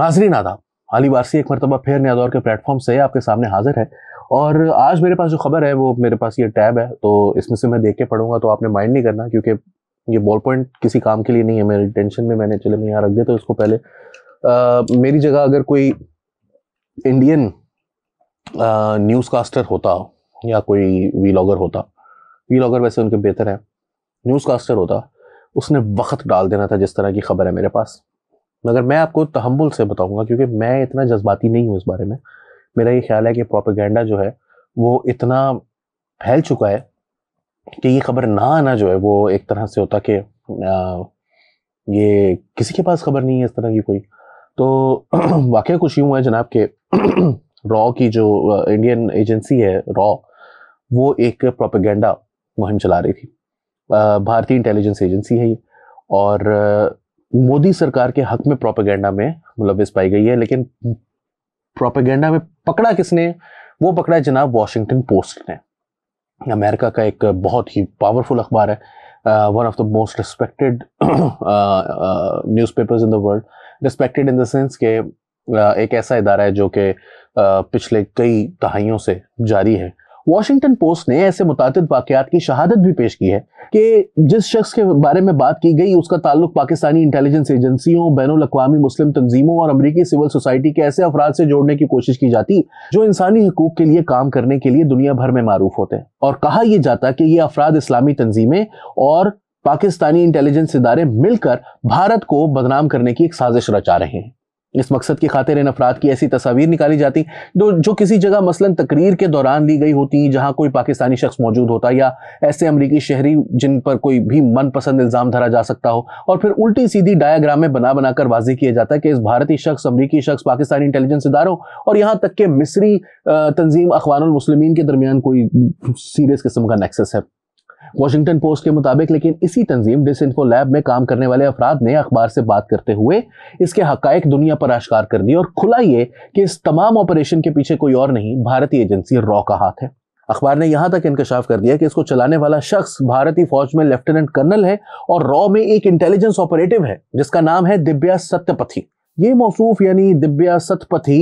नाजरीन आदाब अली वारसी एक मरतबा फिर न्यादौर के प्लेटफॉर्म से आपके सामने हाजिर है और आज मेरे पास जो खबर है वो मेरे पास ये टैब है तो इसमें से मैं देख के पढ़ूंगा तो आपने माइंड नहीं करना क्योंकि ये बॉल पॉइंट किसी काम के लिए नहीं है मेरी टेंशन में मैंने चले मैं यहाँ रख दिया तो इसको पहले आ, मेरी जगह अगर कोई इंडियन न्यूज़कास्टर होता या कोई वीलॉगर होता वीलॉगर वैसे उनके बेहतर है न्यूज़कास्टर होता उसने वक्त डाल देना था जिस तरह की खबर है मेरे पास मगर मैं आपको तहम्बुल तो से बताऊंगा क्योंकि मैं इतना जज्बाती नहीं हूँ इस बारे में मेरा ये ख्याल है कि प्रोपेगेंडा जो है वो इतना फैल चुका है कि ये खबर ना आना जो है वो एक तरह से होता कि ये किसी के पास खबर नहीं है इस तरह की कोई तो वाक़ कुछ यूँ है जनाब के रॉ की जो इंडियन एजेंसी है रॉ वो एक प्रोपेगेंडा मुहिम चला रही थी भारतीय इंटेलिजेंस एजेंसी है ये और मोदी सरकार के हक में प्रोपेगेंडा में मुलविस पाई गई है लेकिन प्रोपेगेंडा में पकड़ा किसने वो पकड़ा है जनाब वॉशिंगटन पोस्ट ने अमेरिका का एक बहुत ही पावरफुल अखबार है one of the most respected newspapers in the world respected in the sense के uh, एक ऐसा इदारा है जो कि uh, पिछले कई दहाइयों से जारी है वॉशिंगटन पोस्ट ने ऐसे मुतद वाकत की शहादत भी पेश की है कि जिस शख्स के बारे में बात की गई उसका ताल्लुक पाकिस्तानी इंटेलिजेंस एजेंसियों बैन अवी मुस्लिम तंजीमों और अमरीकी सिविल सोसाइटी के ऐसे अफराद से जोड़ने की कोशिश की जाती जो इंसानी हकूक के लिए काम करने के लिए दुनिया भर में मारूफ होते हैं और कहा यह जाता कि ये अफराद इस्लामी तंजीमें और पाकिस्तानी इंटेलिजेंस इदारे मिलकर भारत को बदनाम करने की एक साजिश रचा रहे हैं इस मकसद की खातिर इन अफराद की ऐसी तस्वीर निकाली जाती जो जो किसी जगह मसलन तकरीर के दौरान ली गई होती जहां कोई पाकिस्तानी शख्स मौजूद होता या ऐसे अमरीकी शहरी जिन पर कोई भी मनपसंद इल्ज़ाम धरा जा सकता हो और फिर उल्टी सीधी डायाग्राम में बना बनाकर वाजी किया जाता है कि इस भारतीय शख्स अमरीकी शख्स पाकिस्तानी इंटेलिजेंस इदारों और यहाँ तक के मिसरी तंजीम अखवान मुसलमिन के दरमियान कोई सीरियस किस्म का नेक्सस है वॉशिंगटन पोस्ट के मुताबिक लेकिन इसी तंजीम डिस इन्फो लैब में काम करने वाले अफराद ने अखबार से बात करते हुए इसके हक दुनिया पर आश्कार कर दिए और खुला ये कि इस तमाम ऑपरेशन के पीछे कोई और नहीं भारतीय एजेंसी रॉ का हाथ है अखबार ने यहां तक इंकशाफ कर दिया कि इसको चलाने वाला शख्स भारतीय फौज में लेफ्टिनेंट कर्नल है और रॉ में एक इंटेलिजेंस ऑपरेटिव है जिसका नाम है दिव्या सत्यपथी ये मौसूफ यानी दिव्या सतपथी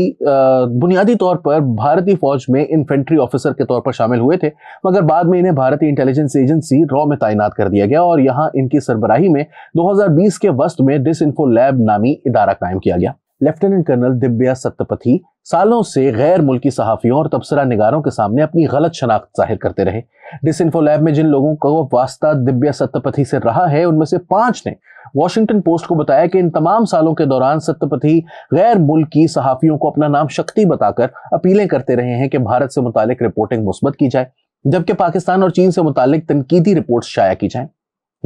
बुनियादी तौर पर भारतीय फौज में इन्फेंट्री ऑफिसर के तौर पर शामिल हुए थे मगर बाद में इन्हें भारतीय इंटेलिजेंस एजेंसी रॉ में तैनात कर दिया गया और यहाँ इनकी सरबराही में 2020 के वस्त में डिस इन्फो लैब नामी इदारा कायम किया गया लेफ्टिनेंट कर्नल दिव्या सत्यपथी सालों से गैर मुल्की सहाफ़ियों और तबसरा निगारों के सामने अपनी गलत शनाख्त जाहिर करते रहे डिस इन्फो लैब में जिन लोगों को वास्ता दिव्या सत्यपथी से रहा है उनमें से पांच ने वॉशिंगटन पोस्ट को बताया कि इन तमाम सालों के दौरान सत्यपथी गैर मुल्की सहाफ़ियों को अपना नाम शक्ति बताकर अपीलें करते रहे हैं कि भारत से मुतालिक रिपोर्टिंग मुस्बत की जाए जबकि पाकिस्तान और चीन से मुतालिक तनकीदी रिपोर्ट्स शाया की जाएं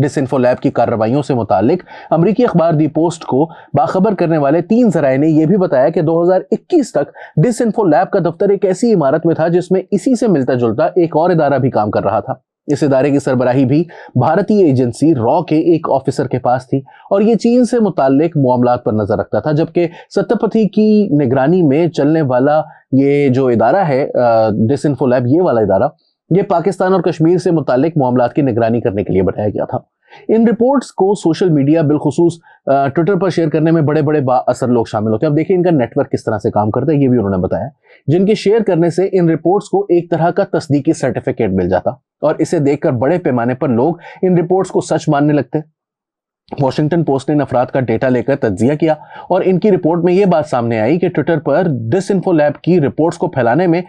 डिसइनफो लैब की कार्रवाइयों से मुतालिक अमरीकी अखबार दी पोस्ट को बाखबर करने वाले तीन जराए ने यह भी बताया कि 2021 तक डिसइनफो लैब का दफ्तर एक ऐसी इमारत में था जिसमें इसी से मिलता जुलता एक और इदारा भी काम कर रहा था इस इदारे की सरबराही भी भारतीय एजेंसी रॉ के एक ऑफिसर के पास थी और ये चीन से मुतक मामला पर नजर रखता था जबकि सत्यपथी की निगरानी में चलने वाला ये जो इदारा है डिसइनफो लैब ये वाला इदारा ये पाकिस्तान और कश्मीर से मुतक मामला की निगरानी करने के लिए बनाया गया था इन रिपोर्ट्स को सोशल मीडिया बिलखसूस ट्विटर पर शेयर करने में बड़े बड़े बाअसर लोग शामिल होते हैं अब देखिए इनका नेटवर्क किस तरह से काम करता है ये भी उन्होंने बताया जिनके शेयर करने से इन रिपोर्ट्स को एक तरह का तस्दीकी सर्टिफिकेट मिल जाता और इसे देखकर बड़े पैमाने पर लोग इन रिपोर्ट्स को सच मानने लगते वॉशिंगटन पोस्ट ने इन अफराद का डेटा लेकर तजिया किया और इनकी रिपोर्ट में यह बात सामने आई कि ट्विटर पर डिस इन्फो लैब की रिपोर्ट्स को फैलाने में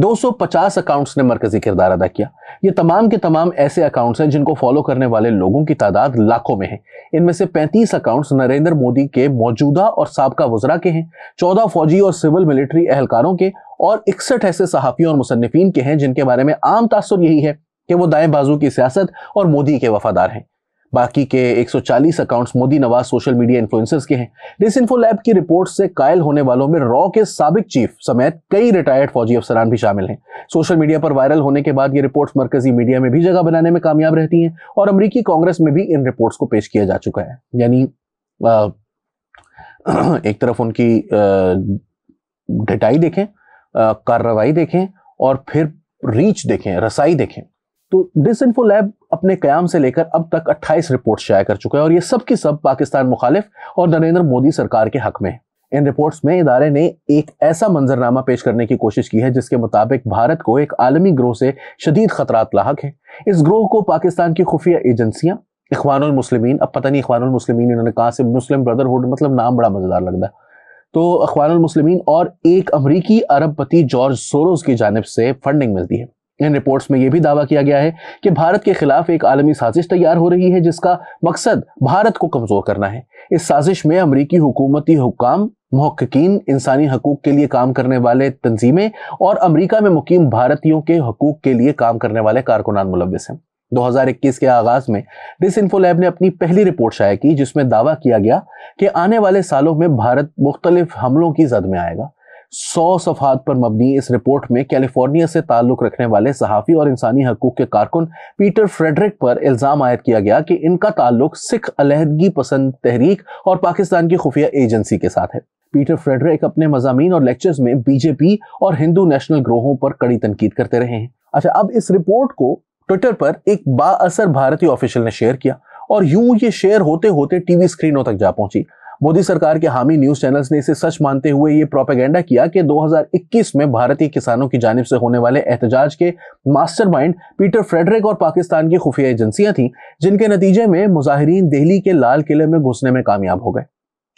250 अकाउंट्स ने मरकजी किरदार अदा किया ये तमाम के तमाम ऐसे अकाउंट्स हैं जिनको फॉलो करने वाले लोगों की तादाद लाखों में है इनमें से 35 अकाउंट्स नरेंद्र मोदी के मौजूदा और सबका वजरा के हैं 14 फौजी और सिविल मिलिट्री एहलकारों के और इकसठ ऐसे सहाफ़ियों और मुसनफिन के हैं जिनके बारे में आम तासर यही है कि वो दाएं बाजू की सियासत और मोदी के वफादार हैं बाकी के 140 अकाउंट्स मोदी नवाज सोशल मीडिया इन्फ्लुएंसर्स के हैं डिस इन्फो लैब की रिपोर्ट से कायल होने वालों में रॉ के सबक चीफ समेत कई रिटायर्ड फौजी अफसरान भी शामिल हैं सोशल मीडिया पर वायरल होने के बाद ये रिपोर्ट्स मरकजी मीडिया में भी जगह बनाने में कामयाब रहती हैं और अमरीकी कांग्रेस में भी इन रिपोर्ट्स को पेश किया जा चुका है यानी एक तरफ उनकी डिटाई देखें कार्रवाई देखें और फिर रीच देखें रसाई देखें तो डिस इन्फो लैब अपने क्याम से लेकर अब तक 28 रिपोर्ट शाया कर चुका है और ये सब की सब पाकिस्तान मुखालिफ और नरेंद्र मोदी सरकार के हक में है इन रिपोर्ट्स में इदारे ने एक ऐसा मंजरनामा पेश करने की कोशिश की है जिसके मुताबिक भारत को एक आलमी ग्रोह से शदीद खतरात लाक है इस ग्रोह को पाकिस्तान की खुफिया एजेंसियां इखवान अब पता नहीं इखवान इन्होंने कहा से मुस्लिम ब्रदरहुड मतलब नाम बड़ा मज़ेदार लगता है तो अखवान और एक अमरीकी अरबपति जॉर्ज सोरोज की जानब से फंडिंग मिलती है इन रिपोर्ट्स में यह भी दावा किया गया है कि भारत के खिलाफ एक आलमी साजिश तैयार हो रही है जिसका मकसद भारत को कमजोर करना है इस साजिश में अमरीकी हुकूमती हुकाम महक्कीन इंसानी हकूक के लिए काम करने वाले तंजीमें और अमरीका में मुकीम भारतीयों के हकूक के लिए काम करने वाले कारकुनान मुलविस हैं 2021 के आगाज में डिस इन्फो लैब ने अपनी पहली रिपोर्ट शाया की जिसमें दावा किया गया कि आने वाले सालों में भारत मुख्तलिफ हमलों की जद में आएगा सौ सफात पर मबनी इस रिपोर्ट में कैलिफोर्निया से ताल्लुक रखने वाले सहाफ़ी और इंसानी हकूक के कारकुन पीटर फ्रेडरिक पर इल्ज़ाम आयद किया गया कि इनका ताल्लुक सिख अलहदगी पसंद तहरीक और पाकिस्तान की खुफिया एजेंसी के साथ है पीटर फ्रेडरिक अपने मजामी और लेक्चर्स में बीजेपी और हिंदू नेशनल ग्रोहों पर कड़ी तनकीद करते रहे हैं अच्छा अब इस रिपोर्ट को ट्विटर पर एक बासर भारतीय ऑफिशियल ने शेयर किया और यूं ये शेयर होते होते टीवी स्क्रीनों तक जा पहुंची मोदी सरकार के हामी न्यूज चैनल्स ने इसे सच मानते हुए ये प्रोपेगेंडा किया कि 2021 में भारतीय किसानों की जानब से होने वाले एहतजाज के मास्टरमाइंड पीटर फ्रेडरिक और पाकिस्तान की खुफिया एजेंसियां थीं जिनके नतीजे में मुजाहरीन दिल्ली के लाल किले में घुसने में कामयाब हो गए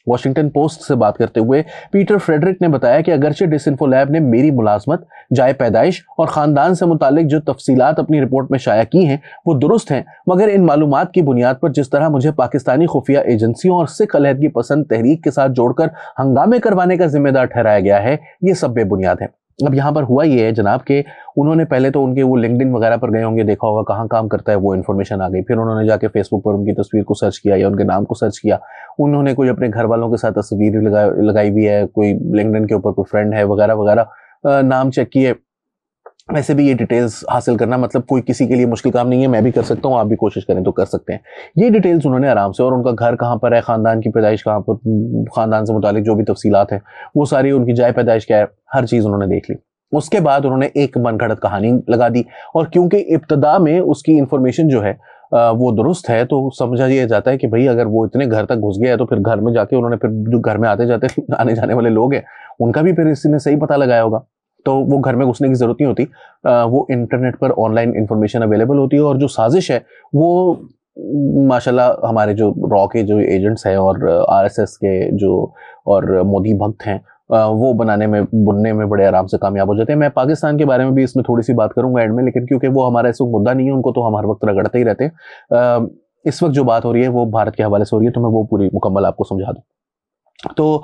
वॉशिंगटन पोस्ट से बात करते हुए पीटर फ्रेडरिक ने बताया कि अगरचे डिसइन्फो लैब ने मेरी मुलाजमत जाए पैदाइश और ख़ानदान से मुतक जो तफसीलात अपनी रिपोर्ट में शाया की हैं वो दुरुस्त हैं मगर इन मालूम की बुनियाद पर जिस तरह मुझे पाकिस्तानी खुफिया एजेंसियों और सिख अलहदगी पसंद तहरीक के साथ जोड़कर हंगामे करवाने का जिम्मेदार ठहराया गया है ये सब बेबुनियाद है अब यहाँ पर हुआ ये है जनाब कि उन्होंने पहले तो उनके वो लिंकडिन वगैरह पर गए होंगे देखा होगा कहाँ काम करता है वो इन्फॉर्मेशन आ गई फिर उन्होंने जाके फेसबुक पर उनकी तस्वीर को सर्च किया या उनके नाम को सर्च किया उन्होंने कोई अपने घर वालों के साथ तस्वीर लगाई हुई है कोई लिंकडिन के ऊपर कोई फ्रेंड है वगैरह वगैरह नाम चेक किए वैसे भी ये डिटेल्स हासिल करना मतलब कोई किसी के लिए मुश्किल काम नहीं है मैं भी कर सकता हूँ आप भी कोशिश करें तो कर सकते हैं ये डिटेल्स उन्होंने आराम से और उनका घर कहाँ पर है ख़ानदान की पैदाइश कहाँ पर ख़ानदान से मुतलिक जो भी तफसीत हैं वो सारी उनकी जाय पैदाइश क्या है हर चीज़ उन्होंने देख ली उसके बाद उन्होंने एक घड़त कहानी लगा दी और क्योंकि इब्तदा में उसकी इन्फॉर्मेशन जो है वो दुरुस्त है तो समझा यह जाता है कि भाई अगर वो इतने घर तक घुस गया है तो फिर घर में जाके उन्होंने फिर जो घर में आते जाते आने जाने वाले लोग हैं उनका भी फिर इसी ने सही पता लगाया होगा तो वो घर में घुसने की ज़रूरत नहीं होती आ, वो इंटरनेट पर ऑनलाइन इन्फॉर्मेशन अवेलेबल होती है और जो साजिश है वो माशाल्लाह हमारे जो रॉ के जो एजेंट्स हैं और आरएसएस के जो और मोदी भक्त हैं वो बनाने में बुनने में बड़े आराम से कामयाब हो जाते हैं मैं पाकिस्तान के बारे में भी इसमें थोड़ी सी बात करूंगा एंड में लेकिन क्योंकि वो हमारा ऐसा मुद्दा नहीं है उनको तो हम हर वक्त रगड़ते ही रहते हैं इस वक्त जो बात हो रही है वो भारत के हवाले से हो रही है तो मैं वो पूरी मुकम्मल आपको समझा दूँ तो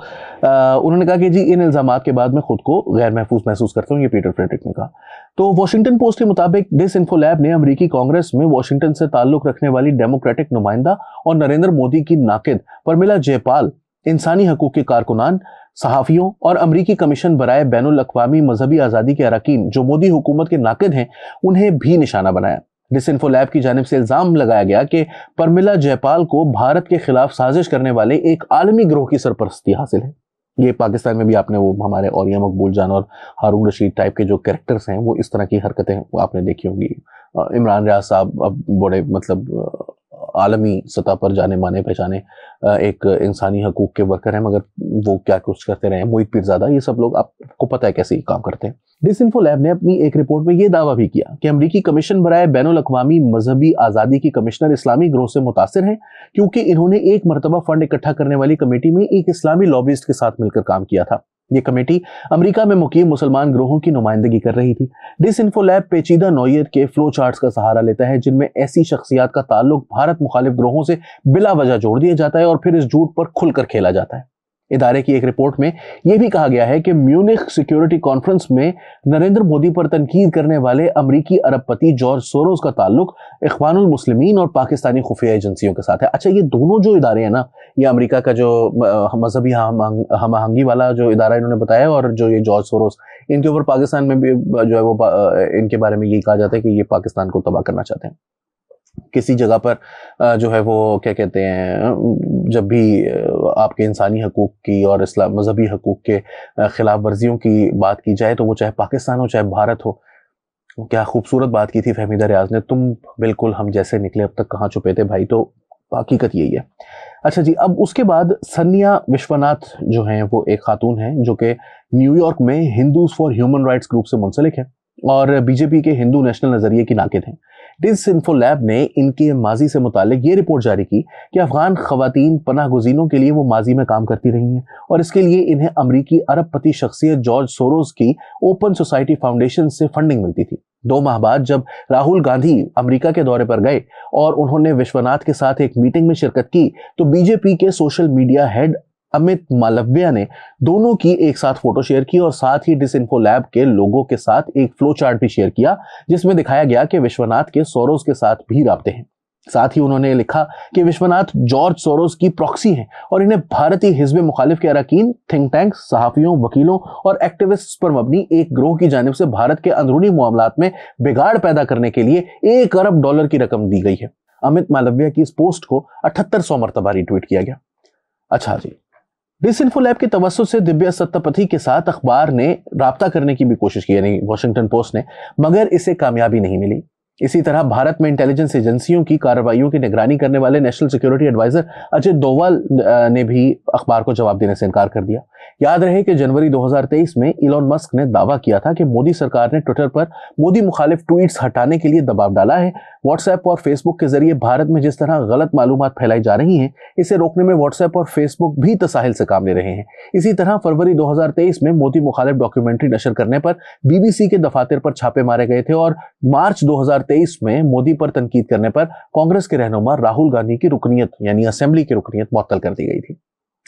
आ, उन्होंने कहा कि जी इन इल्ज़ाम के बाद मैं खुद को गैर महफूज महसूस करता हूँ ये पीटर फ्रेडरिक ने कहा तो वाशिंगटन पोस्ट के मुताबिक डिस इन्फो लैब ने अमरीकी कांग्रेस में वाशिंगटन से ताल्लुक़ रखने वाली डेमोक्रेटिक नुमाइंदा और नरेंद्र मोदी की नाकिद परमिला जयपाल इंसानी हकूक़ के कारकुनान सहाफ़ियों और अमरीकी कमीशन बरए बैन अवी मजहबी आज़ादी के अरकान जो मोदी हुकूमत के नाकद हैं उन्हें भी निशाना बनाया डिसइंफो लैब की जानब से इल्ज़ाम लगाया गया कि परमिला जयपाल को भारत के खिलाफ साजिश करने वाले एक आलमी ग्रोह की सरपरस्ती हासिल है ये पाकिस्तान में भी आपने वो हमारे औरिया मकबूल जान और हारून रशीद टाइप के जो करेक्टर्स हैं वो इस तरह की हरकतें आपने देखी होंगी इमरान रियाज साहब अब बड़े मतलब आलमी सतह पर जाने माने पहचाने एक इंसानी हकूक के वर्कर हैं मगर वो क्या कुछ करते रहे मोहित पीरजादा ये सब लोग आपको पता है कैसे काम करते हैं डिसइंफो लैब ने अपनी एक रिपोर्ट में यह दावा भी किया कि अमरीकी कमीशन बरए बैन अवी मजहबी आज़ादी की कमिश्नर इस्लामी ग्रोह से मुतासर हैं क्योंकि इन्होंने एक मरतबा फंड इकट्ठा करने वाली कमेटी में एक इस्लामी लॉबिस्ट के साथ मिलकर काम किया था ये कमेटी अमेरिका में मुकीम मुसलमान ग्रोहों की नुमाइंदगी कर रही थी डिस इन्फो लैब पेचीदा नौीयत के फ्लो चार्ट का सहारा लेता है जिनमें ऐसी शख्सियात का ताल्लुक भारत मुखालिफ ग्रोहों से बिला वजह जोड़ दिया जाता है और फिर इस झूठ पर खुलकर खेला जाता है इदारे की एक रिपोर्ट में यह भी कहा गया है कि म्यूनिख सिक्योरिटी कॉन्फ्रेंस में नरेंद्र मोदी पर तनकीद करने वाले अमरीकी अरबपति जॉर्ज सोरोस का ताल्लुक इखवानुल मुस्लिमीन और पाकिस्तानी खुफिया एजेंसियों के साथ है अच्छा ये दोनों जो इदारे हैं ना ये अमरीका का जो मजहबी हम आहंगी वाला जो इदारा इन्होंने बताया और जो ये जॉर्ज सोरोस इनके ऊपर पाकिस्तान में भी जो है वो इनके बारे में ये कहा जाता है कि ये पाकिस्तान को तबाह करना चाहते हैं किसी जगह पर जो है वो क्या कहते हैं जब भी आपके इंसानी हकूक़ की और इस्लाम मजहबी हकूक़ के ख़िलाफ़ वर्जियों की बात की जाए तो वो चाहे पाकिस्तान हो चाहे भारत हो क्या खूबसूरत बात की थी फहमीदा रियाज ने तुम बिल्कुल हम जैसे निकले अब तक कहाँ छुपे थे भाई तो हकीकत यही है अच्छा जी अब उसके बाद सन्या विश्वनाथ जो हैं वो एक खातून हैं जो कि न्यूयॉर्क में Hindus for Human Rights group से मुंसलिक हैं और बीजेपी के हिंदू नेशनल नज़रिए की नाकद हैं डिस इन्फो लैब ने इनके माजी से मुतालिक ये रिपोर्ट जारी की कि अफगान खवतिन पनाह गुजीनों के लिए वो माजी में काम करती रही हैं और इसके लिए इन्हें अमरीकी अरबपति शख्सियत जॉर्ज सोरोज की ओपन सोसाइटी फाउंडेशन से फंडिंग मिलती थी दो माह बाद जब राहुल गांधी अमेरिका के दौरे पर गए और उन्होंने विश्वनाथ के साथ एक मीटिंग में शिरकत की तो बीजेपी के social media head Amit Malviya ने दोनों की एक साथ फोटो शेयर की और साथ ही डिस इन्फो लैब के लोगों के साथ एक फ्लो चार्ट भी शेयर किया जिसमें दिखाया गया कि विश्वनाथ के सोरोज के साथ भी रबते हैं साथ ही उन्होंने लिखा कि विश्वनाथ जॉर्ज सोरोस की प्रॉक्सी हैं और इन्हें भारतीय हिजब मुखालिफ के अरकान थिंक टैंक सहाफियों वकीलों और एक्टिविस्ट पर मबनी एक ग्रोह की जानब से भारत के अंदरूनी मामला में बिगाड़ पैदा करने के लिए एक अरब डॉलर की रकम दी गई है अमित मालव्या की इस पोस्ट को अठहत्तर सौ मरतबा रिट्वीट किया गया अच्छा जी डिस इन्फो लैब के तवस्त से दिव्या सत्तापति के साथ अखबार ने रबता करने की भी कोशिश की यानी वॉशिंगटन पोस्ट ने मगर इसे कामयाबी नहीं मिली इसी तरह भारत में इंटेलिजेंस एजेंसियों की कार्रवाइयों की निगरानी करने वाले national security adviser Ajay Doval ने भी अखबार को जवाब देने से इनकार कर दिया याद रहे कि जनवरी 2023 में इलॉन मस्क ने दावा किया था कि मोदी सरकार ने ट्विटर पर मोदी मुखालिफ ट्वीट्स हटाने के लिए दबाव डाला है व्हाट्सएप और फेसबुक के जरिए भारत में जिस तरह गलत मालूम फैलाई जा रही हैं इसे रोकने में व्हाट्सएप और फेसबुक भी तसाहिल से काम ले रहे हैं इसी तरह फरवरी 2023 में मोदी मुखालिफ डॉक्यूमेंट्री नशर करने पर बीबीसी के दफातर पर छापे मारे गए थे और मार्च 2023 में मोदी पर तनकीद करने पर कांग्रेस के रहनुमा राहुल गांधी की रुकनीत यानी असेंबली की रुकनीत मुअत्तल कर दी गई थी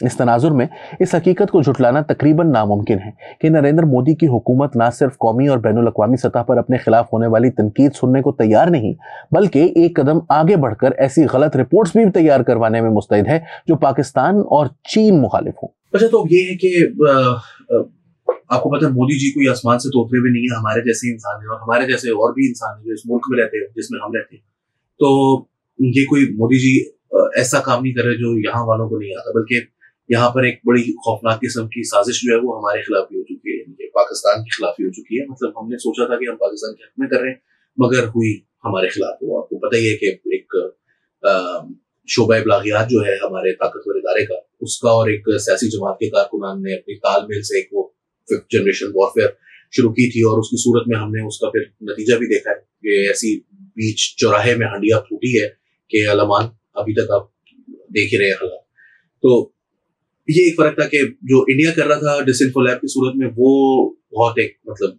इस तनाजुर में इस हकीकत को झुटलाना तकरीबन नामुमकिन है कि नरेंद्र मोदी की हुकूमत ना सिर्फ कौमी और बैन अवी सतह पर अपने खिलाफ होने वाली तनकीद सुनने को तैयार नहीं बल्कि एक कदम आगे बढ़कर ऐसी गलत रिपोर्ट्स भी तैयार करवाने में मुस्तैद है जो पाकिस्तान और चीन मुखालिफ हों अच्छा तो ये है कि आपको पता है मोदी जी कोई आसमान से तोतरे भी नहीं है हमारे जैसे इंसान है और हमारे जैसे और भी इंसान है जो इस मुल्क में रहते हैं जिसमें हम रहते हैं तो ये कोई मोदी जी ऐसा काम नहीं कर रहे जो यहाँ वालों को नहीं आता बल्कि यहाँ पर एक बड़ी खौफनाक किस्म की साजिश जो है वो हमारे खिलाफ भी हो चुकी है पाकिस्तान के खिलाफ ही हो चुकी है मतलब हमने सोचा था कि हम पाकिस्तान के हक में कर रहे हैं मगर हुई हमारे खिलाफ हुआ आपको पता ही है कि एक शोबा बलागियात जो है हमारे ताकतवर इदारे का उसका और एक सियासी जमात के कारकुनान ने अपने तालमेल से एक वो फिफ्थ जनरेशन वॉरफेयर शुरू की थी और उसकी सूरत में हमने उसका फिर नतीजा भी देखा है कि ऐसी बीच चौराहे में हंडिया फूटी है कि अलमान अभी तक आप देख ही रहे हैं हालात तो ये एक फर्क था कि जो इंडिया कर रहा था डिसइन्फो लैब की सूरत में वो बहुत एक मतलब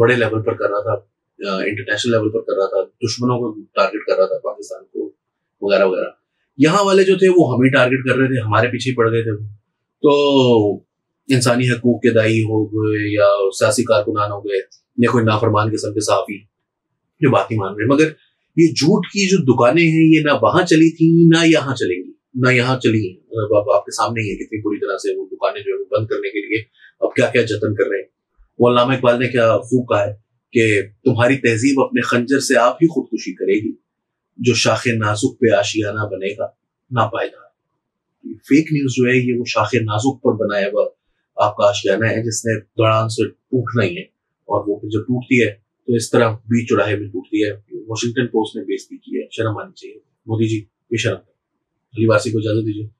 बड़े लेवल पर कर रहा था इंटरनेशनल लेवल पर कर रहा था दुश्मनों को टारगेट कर रहा था पाकिस्तान को वगैरह वगैरह यहाँ वाले जो थे वो हमें टारगेट कर रहे थे हमारे पीछे ही पड़ गए थे वो तो इंसानी हकूक के दाई हो गए या सियासी कारकुनान हो गए या कोई नाफरमान किस्म के साफी जो बाकी मान रहे मगर ये झूठ की जो दुकानें हैं ये ना वहां चली थी ना यहाँ चलेंगी ना यहाँ चली मतलब अब आपके सामने ही है कितनी बुरी तरह से वो दुकानें जो है वो बंद करने के लिए अब क्या क्या जतन कर रहे हैं अलामा इकबाल ने क्या फूक कहा है कि तुम्हारी तहजीब अपने खंजर से आप ही खुदकुशी करेगी जो शाख नाजुक पे आशियाना बनेगा ना नापायदार फेक न्यूज जो है ये वो शाख नाजुक पर बनाया हुआ आपका आशियाना है जिसने दौरान से टूटना ही है और वो जब टूटती है तो इस तरह बीच चौराहे में टूटती है वॉशिंगटन पोस्ट ने बेजती की है शर्म आनी चाहिए मोदी जी बेशरम अलीवासी को इजाजत दीजिए